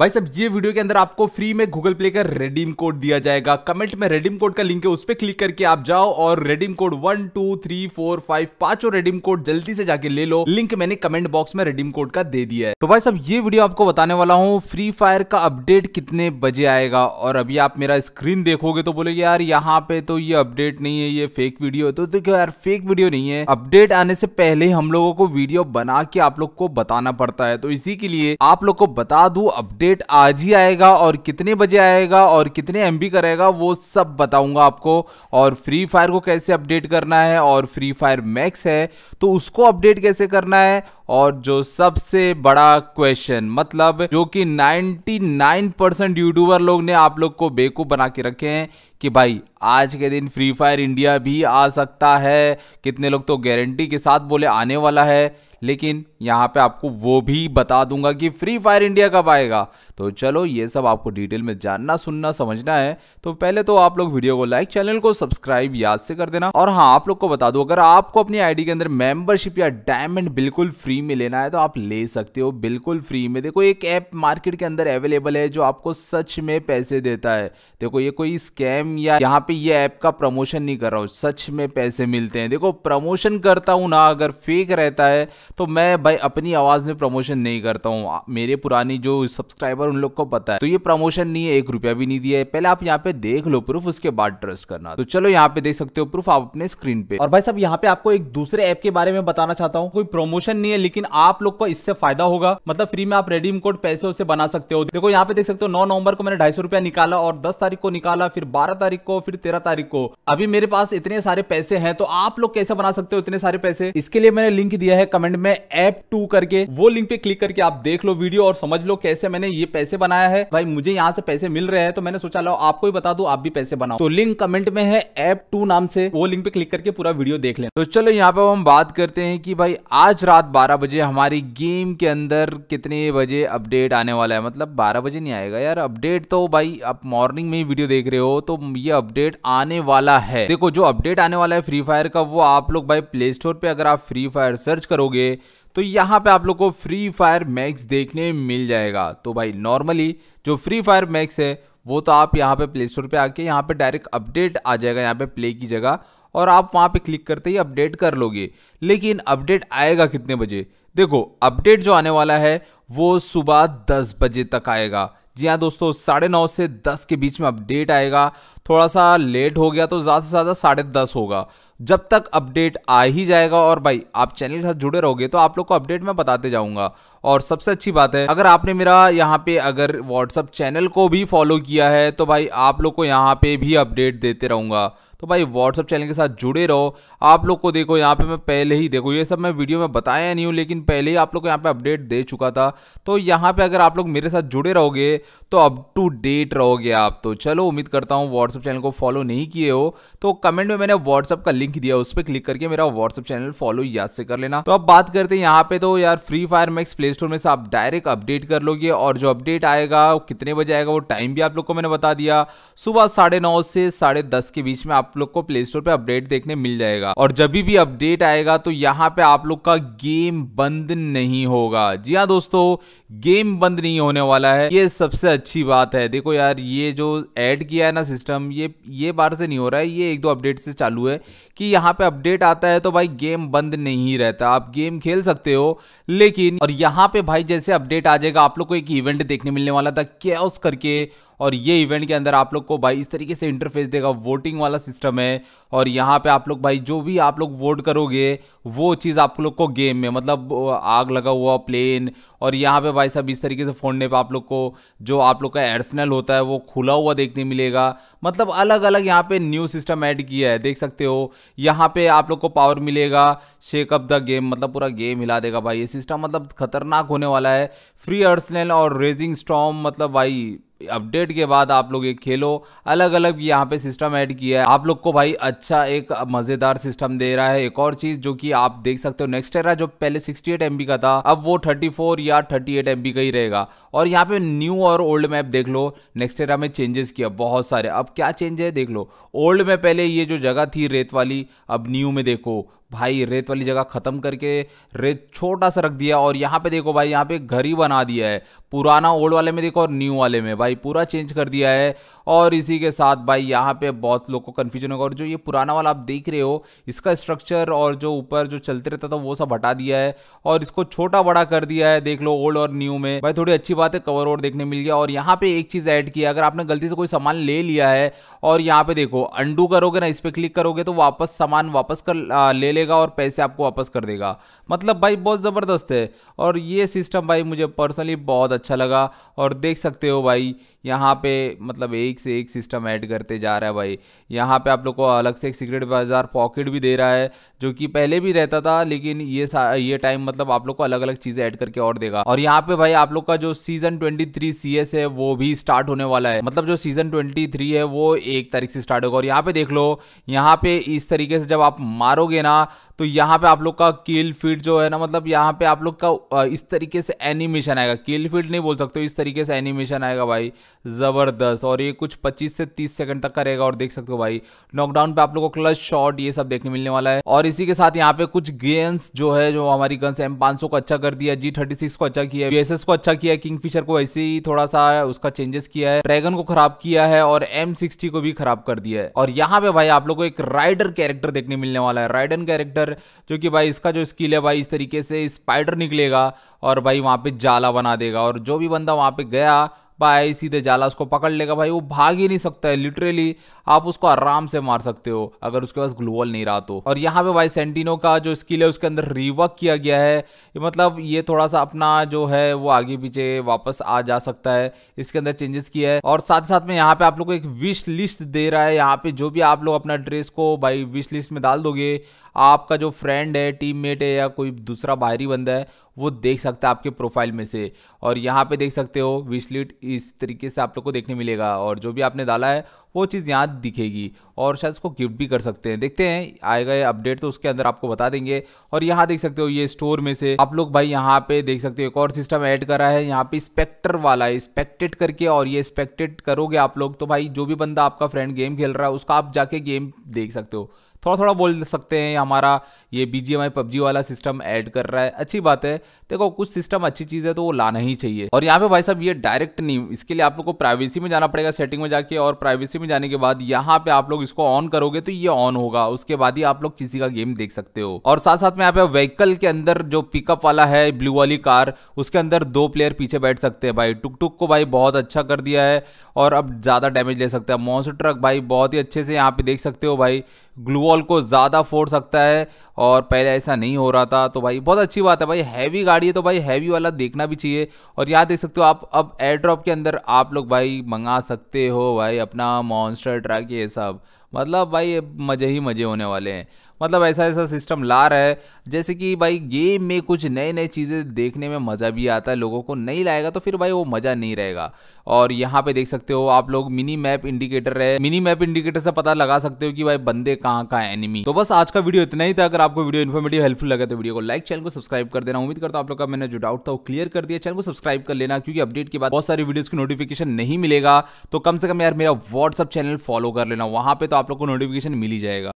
भाई साहब ये वीडियो के अंदर आपको फ्री में गूगल प्ले का रेडीम कोड दिया जाएगा कमेंट में रेडीम कोड का लिंक है उस पर क्लिक करके आप जाओ और redeem code one two three four five पांचों रेडीम कोड जल्दी से जाके ले लो लिंक मैंने कमेंट बॉक्स में रेडीम कोड का दे दिया है तो भाई साहब ये वीडियो आपको बताने वाला हूँ फ्री फायर का अपडेट कितने बजे आएगा और अभी आप मेरा स्क्रीन देखोगे तो बोले यार यहाँ पे तो ये अपडेट नहीं है ये फेक वीडियो तो देखो यार फेक वीडियो नहीं है अपडेट आने से पहले हम लोगों को वीडियो बना के आप लोग को बताना पड़ता है तो इसी के लिए आप लोग को बता दू अपडेट अपडेट आज ही आएगा और कितने बजे आएगा और कितने एम बी करेगा वो सब बताऊंगा आपको और फ्री फायर को कैसे अपडेट करना है और फ्री फायर मैक्स है तो उसको अपडेट कैसे करना है और जो सबसे बड़ा क्वेश्चन मतलब जो कि 99 परसेंट यूट्यूबर लोग ने आप लोग को बेकूफ बना के रखे हैं कि भाई आज के दिन फ्री फायर इंडिया भी आ सकता है कितने लोग तो गारंटी के साथ बोले आने वाला है लेकिन यहाँ पे आपको वो भी बता दूंगा कि फ्री फायर इंडिया कब आएगा तो चलो ये सब आपको डिटेल में जानना सुनना समझना है तो पहले तो आप लोग वीडियो को लाइक चैनल को सब्सक्राइब याद से कर देना और हाँ आप लोग को बता दो अगर आपको अपनी आईडी के अंदर मेंबरशिप या डायमंड बिल्कुल फ्री में लेना है तो आप ले सकते हो बिल्कुल फ्री में देखो एक ऐप मार्केट के अंदर अवेलेबल है जो आपको सच में पैसे देता है देखो ये कोई स्कैम या यहाँ पे ये ऐप का प्रमोशन नहीं कर रहा हूँ सच में पैसे मिलते हैं देखो प्रमोशन करता हूँ ना अगर फेक रहता है तो मैं भाई अपनी आवाज़ में प्रमोशन नहीं करता हूँ मेरे पुरानी जो सब्सक्राइबर उन लोग को पता है तो ये प्रमोशन नहीं है एक रुपया भी नहीं दिया है पहले आप यहाँ पे देख लो प्रूफ उसके बाद ट्रस्ट करना तो चलो यहाँ पे देख सकते हो प्रूफ आप अपने स्क्रीन पे और भाई सब यहाँ पे आपको एक दूसरे ऐप के बारे में बताना चाहता हूँ कोई प्रमोशन नहीं है लेकिन आप लोग को इससे फायदा होगा मतलब फ्री में आप रेडीम कोड पैसे उसे बना सकते हो देखो यहाँ पे देख सकते हो नौ नवंबर को मैंने ढाई रुपया निकाला और दस तारीख को निकाला फिर बारह तारीख को फिर तेरह तारीख को अभी मेरे पास इतने सारे पैसे है तो आप लोग कैसे बना सकते हो इतने सारे पैसे इसके लिए मैंने लिंक दिया है कमेंट में मैं ऐप टू करके वो लिंक पे क्लिक करके आप देख लो वीडियो और समझ लो कैसे मैंने ये पैसे बनाया है भाई मुझे यहाँ से पैसे मिल रहे हैं तो मैंने सोचा लो आपको ही बता दू आप भी पैसे बनाओ तो लिंक कमेंट में है ऐप टू नाम से वो लिंक पे क्लिक करके पूरा वीडियो देख ले तो चलो यहाँ पे हम बात करते हैं कि भाई आज रात बारह बजे हमारी गेम के अंदर कितने बजे अपडेट आने वाला है मतलब बारह बजे नहीं आएगा यार अपडेट तो भाई आप मॉर्निंग में ही वीडियो देख रहे हो तो ये अपडेट आने वाला है देखो जो अपडेट आने वाला है फ्री फायर का वो आप लोग भाई प्ले स्टोर पे अगर आप फ्री फायर सर्च करोगे तो यहाँ पे आप लोग को फ्री फायर मैक्स देखने मिल जाएगा तो भाई नॉर्मली जो फ्री फायर मैक्स है वो तो आप यहाँ पे प्ले स्टोर पे आके यहाँ पे डायरेक्ट अपडेट आ जाएगा यहाँ पे प्ले की जगह और आप वहाँ पे क्लिक करते ही अपडेट कर लोगे लेकिन अपडेट आएगा कितने बजे देखो अपडेट जो आने वाला है वो सुबह दस बजे तक आएगा जी हाँ दोस्तों साढ़े नौ से दस के बीच में अपडेट आएगा थोड़ा सा लेट हो गया तो ज़्यादा से ज़्यादा साढ़े दस होगा जब तक अपडेट आ ही जाएगा और भाई आप चैनल के साथ जुड़े रहोगे तो आप लोग को अपडेट मैं बताते जाऊंगा और सबसे अच्छी बात है अगर आपने मेरा यहाँ पे अगर व्हाट्सअप चैनल को भी फॉलो किया है तो भाई आप लोग को यहाँ पे भी अपडेट देते रहूँगा तो भाई व्हाट्सअप चैनल के साथ जुड़े रहो आप लोग को देखो यहाँ पे मैं पहले ही देखो ये सब मैं वीडियो में बताया नहीं हूँ लेकिन पहले ही आप लोग को यहाँ पे अपडेट दे चुका था तो यहाँ पे अगर आप लोग मेरे साथ जुड़े रहोगे तो अप टू डेट रहोगे आप तो चलो उम्मीद करता हूँ व्हाट्सअप व्हाट्सअप चैनल को फॉलो नहीं किए हो तो कमेंट में मैंने व्हाट्सअप का लिंक दिया उस पर क्लिक करके मेरा व्हाट्सअप चैनल फॉलो याद से कर लेना तो अब बात करते हैं यहाँ पे तो यार Free Fire Max Play Store में से आप डायरेक्ट अपडेट कर लोगे और जो अपडेट आएगा कितने बजे आएगा वो टाइम भी आप लोग को मैंने बता दिया सुबह साढ़े नौ से साढ़े दस के बीच में आप लोग को प्ले स्टोर पर अपडेट देखने मिल जाएगा और जब भी अपडेट आएगा तो यहाँ पे आप लोग का गेम बंद नहीं होगा जी हाँ दोस्तों गेम बंद नहीं होने वाला है ये सबसे अच्छी बात है देखो यार ये जो ऐड किया है ना सिस्टम ये ये बार से नहीं हो रहा है ये एक दो अपडेट से चालू है कि यहाँ पे अपडेट आता है तो भाई गेम बंद नहीं रहता आप गेम खेल सकते हो लेकिन और यहाँ पे भाई जैसे अपडेट आ जाएगा आप लोग को एक इवेंट देखने मिलने वाला था क्या करके और ये इवेंट के अंदर आप लोग को भाई इस तरीके से इंटरफेस देगा वोटिंग वाला सिस्टम है और यहाँ पे आप लोग भाई जो भी आप लोग वोट करोगे वो चीज़ आप लोग को गेम में मतलब आग लगा हुआ प्लेन और यहाँ पे भाई साहब इस तरीके से फोड़ने पे आप लोग को जो आप लोग का एर्सनल होता है वो खुला हुआ देखने मिलेगा मतलब अलग अलग यहाँ पे न्यू सिस्टम ऐड किया है देख सकते हो यहाँ पे आप लोग को पावर मिलेगा शेक अप द गेम मतलब पूरा गेम हिला देगा भाई ये सिस्टम मतलब खतरनाक होने वाला है फ्री अर्सनल और रेजिंग स्टॉम मतलब भाई अपडेट के बाद आप लोग ये खेलो अलग अलग यहाँ पे सिस्टम ऐड किया है आप लोग को भाई अच्छा एक मज़ेदार सिस्टम दे रहा है एक और चीज़ जो कि आप देख सकते हो नेक्स्ट एरा जो पहले 68 एमबी का था अब वो 34 या 38 एमबी का ही रहेगा और यहाँ पे न्यू और ओल्ड मैप देख लो नेक्स्ट एरा में चेंजेस किया बहुत सारे अब क्या चेंज है देख लो ओल्ड में पहले ये जो जगह थी रेत वाली अब न्यू में देखो भाई रेत वाली जगह ख़त्म करके रेत छोटा सा रख दिया और यहाँ पे देखो भाई यहाँ पे घर ही बना दिया है पुराना ओल्ड वाले में देखो और न्यू वाले में भाई पूरा चेंज कर दिया है और इसी के साथ भाई यहाँ पे बहुत लोग को कन्फ्यूजन होगा और जो ये पुराना वाला आप देख रहे हो इसका स्ट्रक्चर और जो ऊपर जो चलते रहता था वो सब हटा दिया है और इसको छोटा बड़ा कर दिया है देख लो ओल्ड और न्यू में भाई थोड़ी अच्छी बात है कवर ओवर देखने मिल गया और यहाँ पे एक चीज़ ऐड किया अगर आपने गलती से कोई सामान ले लिया है और यहाँ पे देखो अंडू करोगे ना इस पर क्लिक करोगे तो वापस सामान वापस कर ले लेगा और पैसे आपको वापस कर देगा मतलब भाई बहुत ज़बरदस्त है और ये सिस्टम भाई मुझे पर्सनली बहुत अच्छा लगा और देख सकते हो भाई यहाँ पे मतलब एक से एक सिस्टम ऐड करते जा रहा है भाई यहाँ पे आप लोग को अलग से एक सीक्रेट बाज़ार पॉकेट भी दे रहा है जो कि पहले भी रहता था लेकिन ये ये टाइम मतलब आप लोग को अलग अलग चीज़ें ऐड करके और देगा और यहाँ पे भाई आप लोग का जो season twenty three C S है वो भी स्टार्ट होने वाला है मतलब जो सीज़न ट्वेंटी थ्री है वो एक तारीख से स्टार्ट होगा और यहाँ पे देख लो यहाँ पे इस तरीके से जब आप मारोगे ना तो यहाँ पे आप लोग का किल फीड जो है ना मतलब यहाँ पे आप लोग का इस तरीके से एनिमेशन आएगा किल फीड नहीं बोल सकते इस तरीके से एनिमेशन आएगा भाई ज़बरदस्त और ये कुछ 25 से 30 सेकंड तक का रहेगा और देख सकते हो भाई नॉकडाउन पे आप लोग को क्लच शॉट ये सब देखने मिलने वाला है और इसी के साथ यहाँ पे कुछ गेंस जो है जो हमारी गन्स एम को अच्छा कर दिया जी को अच्छा किया है को अच्छा किया किंग फिशर को ऐसे ही थोड़ा सा उसका चेंजेस किया है ड्रैगन को खराब किया है और एम को भी खराब कर दिया है और यहाँ पे भाई आप लोग को एक राइडर कैरेक्टर देखने मिलने वाला है राइडन कैरेक्टर जो कि भाई इसका जो स्किल है भाई इस तरीके से स्पाइडर निकलेगा और भाई वहाँ पे जाला बना देगा और जो भी बंदा वहाँ पे गया भाई सीधे जाला उसको पकड़ लेगा भाई वो भाग ही नहीं सकता है लिटरली आप उसको आराम से मार सकते हो अगर उसके पास ग्लोअल नहीं रहा तो और यहाँ पे भाई सेंटिनो का जो स्किल है उसके अंदर रिवर्क किया गया है ये मतलब ये थोड़ा सा अपना जो है वो आगे पीछे वापस आ जा सकता है इसके अंदर चेंजेस किया है और साथ साथ में यहाँ पे आप लोग को एक विश लिस्ट दे रहा है यहाँ पे जो भी आप लोग अपना ड्रेस को भाई विश लिस्ट में डाल दोगे आपका जो फ्रेंड है टीममेट है या कोई दूसरा बाहरी बंदा है वो देख सकता है आपके प्रोफाइल में से और यहाँ पे देख सकते हो विशलिट इस तरीके से आप लोग को देखने मिलेगा और जो भी आपने डाला है वो चीज़ यहाँ दिखेगी और शायद उसको गिफ्ट भी कर सकते हैं देखते हैं आएगा ये अपडेट तो उसके अंदर आपको बता देंगे और यहाँ देख सकते हो ये स्टोर में से आप लोग भाई यहाँ पे देख सकते हो एक और सिस्टम ऐड करा है यहाँ पे स्पेक्टर वाला है स्पेक्टेड करके और ये स्पेक्टेड करोगे आप लोग तो भाई जो भी बंदा आपका फ्रेंड गेम खेल रहा है उसका आप जाके गेम देख सकते हो थोड़ा थोड़ा बोल सकते हैं हमारा ये B G M I PUBG वाला सिस्टम ऐड कर रहा है अच्छी बात है देखो कुछ सिस्टम अच्छी चीज़ है तो वो लाना ही चाहिए और यहाँ पे भाई साहब ये डायरेक्ट नहीं इसके लिए आप लोग को प्राइवेसी में जाना पड़ेगा सेटिंग में जाके और प्राइवेसी में जाने के बाद यहाँ पे आप लोग इसको ऑन करोगे तो ये ऑन होगा उसके बाद ही आप लोग किसी का गेम देख सकते हो और साथ साथ में यहाँ पे व्हीकल के अंदर जो पिकअप वाला है ब्लू वाली कार उसके अंदर दो प्लेयर पीछे बैठ सकते हैं भाई टुक टुक को भाई बहुत अच्छा कर दिया है और अब ज़्यादा डैमेज ले सकते हैं मॉन्स्टर ट्रक भाई बहुत ही अच्छे से यहाँ पे देख सकते हो भाई ग्लूवॉल को ज़्यादा फोड़ सकता है और पहले ऐसा नहीं हो रहा था तो भाई बहुत अच्छी बात है भाई हैवी गाड़ी है तो भाई हैवी वाला देखना भी चाहिए और यहाँ देख सकते हो आप अब एयर ड्रॉप के अंदर आप लोग भाई मंगा सकते हो भाई अपना मॉन्स्टर ट्रक ये सब मतलब भाई मज़े ही मज़े होने वाले हैं मतलब ऐसा ऐसा सिस्टम ला रहा है जैसे कि भाई गेम में कुछ नए नए चीज़ें देखने में मज़ा भी आता है लोगों को नहीं लाएगा तो फिर भाई वो मज़ा नहीं रहेगा और यहाँ पे देख सकते हो आप लोग मिनी मैप इंडिकेटर है मिनी मैप इंडिकेटर से पता लगा सकते हो कि भाई बंदे कहाँ कहाँ एनिमी तो बस आज का वीडियो इतना ही था अगर आपको वीडियो इन्फॉर्मेटिव हेल्पफुल लगा तो वीडियो को लाइक चैनल को सब्सक्राइब कर देना उम्मीद करता हूँ आप लोग का मैंने जो डाउट था वो क्लियर कर दिया चैनल को सब्सक्राइब कर लेना क्योंकि अपडेट के बाद बहुत सारी वीडियोज़ की नोटिफिकेशन नहीं मिलेगा तो कम से कम यार मेरा व्हाट्सअप चैनल फॉलो कर लेना वहाँ पर तो आप आप लोग को नोटिफिकेशन मिल ही जाएगा